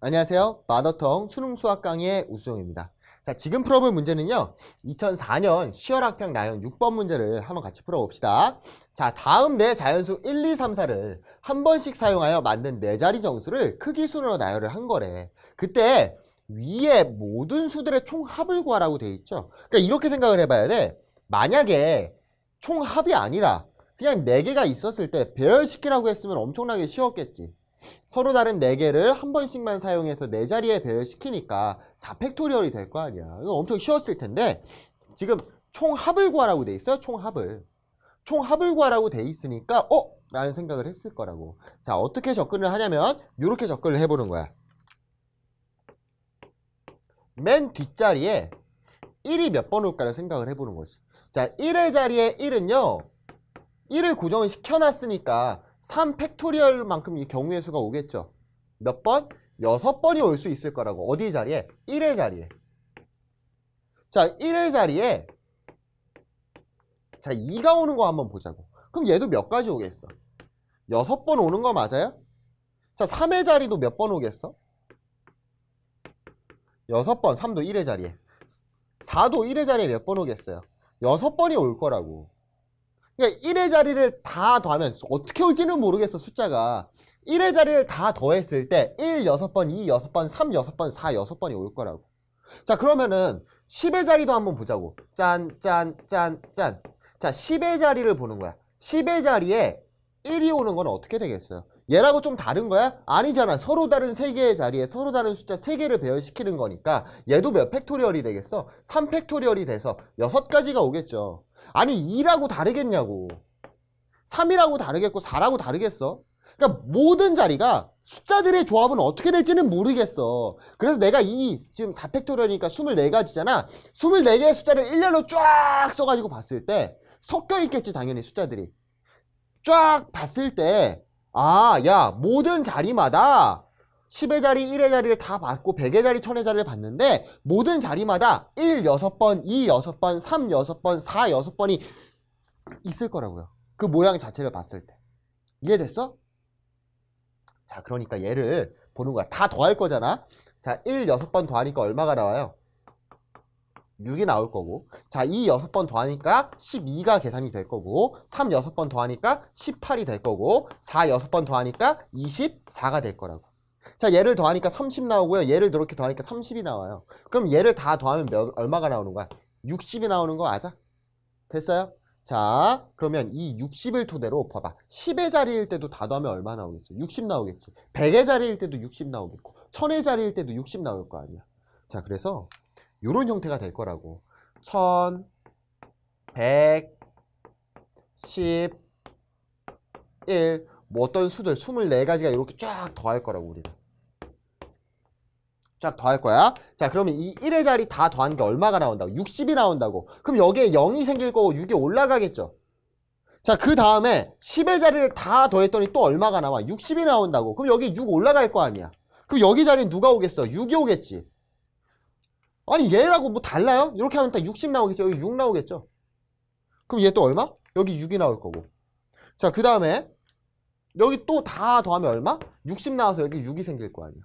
안녕하세요. 마더텅 수능 수학 강의 의 우수영입니다. 자, 지금 풀어볼 문제는요. 2004년 시열학평 나연 6번 문제를 한번 같이 풀어봅시다. 자, 다음 네 자연수 1, 2, 3, 4를 한 번씩 사용하여 만든 네 자리 정수를 크기 순으로 나열을 한 거래. 그때 위에 모든 수들의 총합을 구하라고 돼 있죠. 그러니까 이렇게 생각을 해봐야 돼. 만약에 총합이 아니라 그냥 네개가 있었을 때 배열시키라고 했으면 엄청나게 쉬웠겠지. 서로 다른 4개를 한 번씩만 사용해서 4자리에 배열시키니까 4팩토리얼이 될 거 아니야. 이거 엄청 쉬웠을 텐데 지금 총합을 구하라고 돼 있어요. 총합을. 총합을 구하라고 돼 있으니까 어? 라는 생각을 했을 거라고. 자 어떻게 접근을 하냐면 이렇게 접근을 해보는 거야. 맨 뒷자리에 1이 몇 번 올까를 생각을 해보는 거지. 자 1의 자리에 1은요. 1을 고정시켜놨으니까 3 팩토리얼만큼 이 경우의 수가 오겠죠. 몇 번? 여섯 번이 올 수 있을 거라고. 어디 자리에? 1의 자리에. 자, 1의 자리에 자, 2가 오는 거 한번 보자고. 그럼 얘도 몇 가지 오겠어? 여섯 번 오는 거 맞아요? 자, 3의 자리도 몇 번 오겠어? 여섯 번, 3도 1의 자리에. 4도 1의 자리에 몇 번 오겠어요? 여섯 번이 올 거라고. 그러니까 1의 자리를 다 더하면 어떻게 올지는 모르겠어 숫자가 1의 자리를 다 더했을 때 1, 6번, 2, 6번, 3, 6번, 4, 6번이 올 거라고 자 그러면은 10의 자리도 한번 보자고 짠, 짠, 짠, 짠 자, 10의 자리를 보는 거야 10의 자리에 1이 오는 건 어떻게 되겠어요? 얘라고 좀 다른 거야? 아니잖아. 서로 다른 세 개의 자리에 서로 다른 숫자 세 개를 배열시키는 거니까 얘도 몇 팩토리얼이 되겠어? 3 팩토리얼이 돼서 여섯 가지가 오겠죠. 아니 2라고 다르겠냐고. 3이라고 다르겠고 4라고 다르겠어? 그러니까 모든 자리가 숫자들의 조합은 어떻게 될지는 모르겠어. 그래서 내가 이 지금 4팩토리얼이니까 24가지잖아. 24개의 숫자를 일렬로 쫙 써가지고 봤을 때 섞여 있겠지 당연히 숫자들이. 쫙 봤을 때 아, 야, 모든 자리마다 10의 자리, 1의 자리를 다 받고 100의 자리, 1000의 자리를 받는데 모든 자리마다 1, 6번, 2, 6번, 3, 6번, 4, 6번이 있을 거라고요. 그 모양 자체를 봤을 때. 이해됐어? 자, 그러니까 얘를 보는 거야. 다 더할 거잖아. 자, 1, 6번 더하니까 얼마가 나와요? 6이 나올 거고 자, 2 6번 더하니까 12가 계산이 될 거고 3 6번 더하니까 18이 될 거고 4 6번 더하니까 24가 될 거라고 자, 얘를 더하니까 30 나오고요. 얘를 이렇게 더하니까 30이 나와요. 그럼 얘를 다 더하면 몇, 얼마가 나오는 거야? 60이 나오는 거 아자? 됐어요? 자, 그러면 이 60을 토대로 봐봐. 10의 자리일 때도 다 더하면 얼마 나오겠어? 60 나오겠지. 100의 자리일 때도 60 나오겠고 1000의 자리일 때도 60 나올 거 아니야. 자, 그래서 이런 형태가 될 거라고 1111뭐 어떤 수들 24가지가 이렇게 쫙 더할 거라고 우리는 쫙 더할 거야 자 그러면 이 1의 자리 다 더한 게 얼마가 나온다고 60이 나온다고 그럼 여기에 0이 생길 거고 6이 올라가겠죠 자 그 다음에 10의 자리를 다 더했더니 또 얼마가 나와 60이 나온다고 그럼 여기 6 올라갈 거 아니야 그럼 여기 자리는 누가 오겠어 6이 오겠지 아니 얘라고 뭐 달라요? 이렇게 하면 딱 60 나오겠죠? 여기 6 나오겠죠? 그럼 얘 또 얼마? 여기 6이 나올 거고 자그 다음에 여기 또 다 더하면 얼마? 60 나와서 여기 6이 생길 거 아니야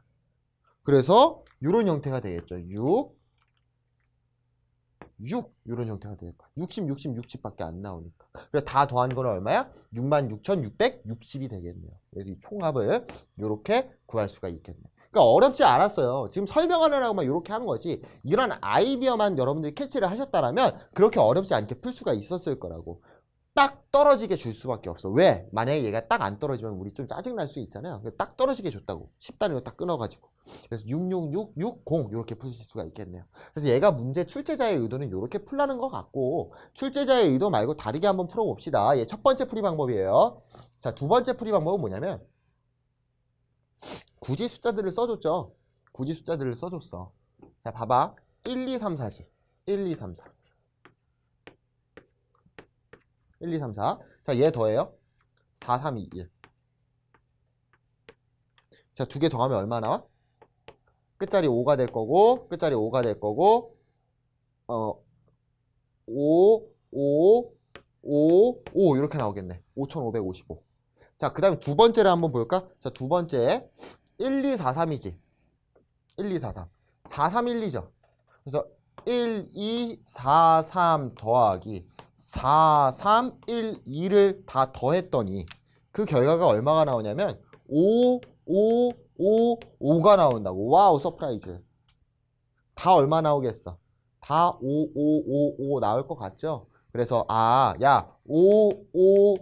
그래서 이런 형태가 되겠죠 6 6 이런 형태가 될 거야 60, 60, 60밖에 안 나오니까 그래서 다 더한 거는 얼마야? 66,660이 되겠네요 그래서 이 총합을 이렇게 구할 수가 있겠네요 그러니까 어렵지 않았어요. 지금 설명하느라고막 이렇게 한 거지 이런 아이디어만 여러분들이 캐치를 하셨다면 그렇게 어렵지 않게 풀 수가 있었을 거라고 딱 떨어지게 줄 수밖에 없어. 왜? 만약에 얘가 딱 안 떨어지면 우리 좀 짜증날 수 있잖아요. 딱 떨어지게 줬다고. 10단위로 딱 끊어가지고. 그래서 66660 이렇게 풀실 수가 있겠네요. 그래서 얘가 문제 출제자의 의도는 이렇게 풀라는 것 같고 출제자의 의도 말고 다르게 한번 풀어봅시다. 얘 첫 번째 풀이 방법이에요. 자, 두 번째 풀이 방법은 뭐냐면 굳이 숫자들을 써줬죠. 굳이 숫자들을 써줬어. 자, 봐봐. 1, 2, 3, 4지. 1, 2, 3, 4. 1, 2, 3, 4. 자, 얘 더해요. 4, 3, 2, 1. 자, 두 개 더하면 얼마 나와? 끝자리 5가 될 거고, 끝자리 5가 될 거고, 어, 5, 5, 5, 5 이렇게 나오겠네. 5,555. 자, 그 다음에 두 번째를 한번 볼까? 자, 두 번째. 1, 2, 4, 3이지. 1, 2, 4, 3. 4, 3, 1, 2죠. 그래서 1, 2, 4, 3 더하기 4, 3, 1, 2를 다 더했더니 그 결과가 얼마가 나오냐면 5, 5, 5, 5가 나온다고. 와우, 서프라이즈. 다 얼마 나오겠어? 다 5, 5, 5, 5 나올 것 같죠? 그래서 아, 야, 5, 5,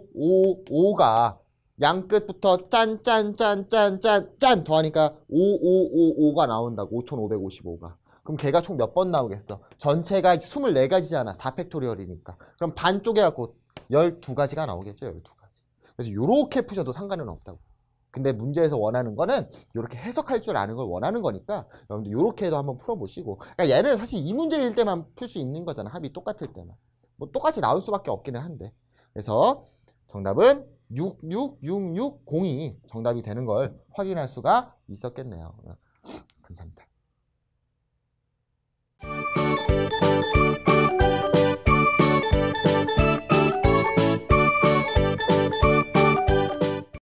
5, 5가 양 끝부터 짠짠짠짠짠짠 더하니까 5555가 나온다고 5555가 그럼 걔가 총 몇 번 나오겠어 전체가 24가지잖아 4팩토리얼이니까 그럼 반쪽에 갖고 12가지가 나오겠죠 12가지 그래서 이렇게 푸셔도 상관은 없다고 근데 문제에서 원하는 거는 이렇게 해석할 줄 아는 걸 원하는 거니까 여러분들 이렇게 도 한번 풀어보시고 그러니까 얘는 사실 이 문제일 때만 풀 수 있는 거잖아 합이 똑같을 때만 뭐 똑같이 나올 수밖에 없기는 한데 그래서 정답은 666602 정답이 되는 걸 확인할 수가 있었겠네요.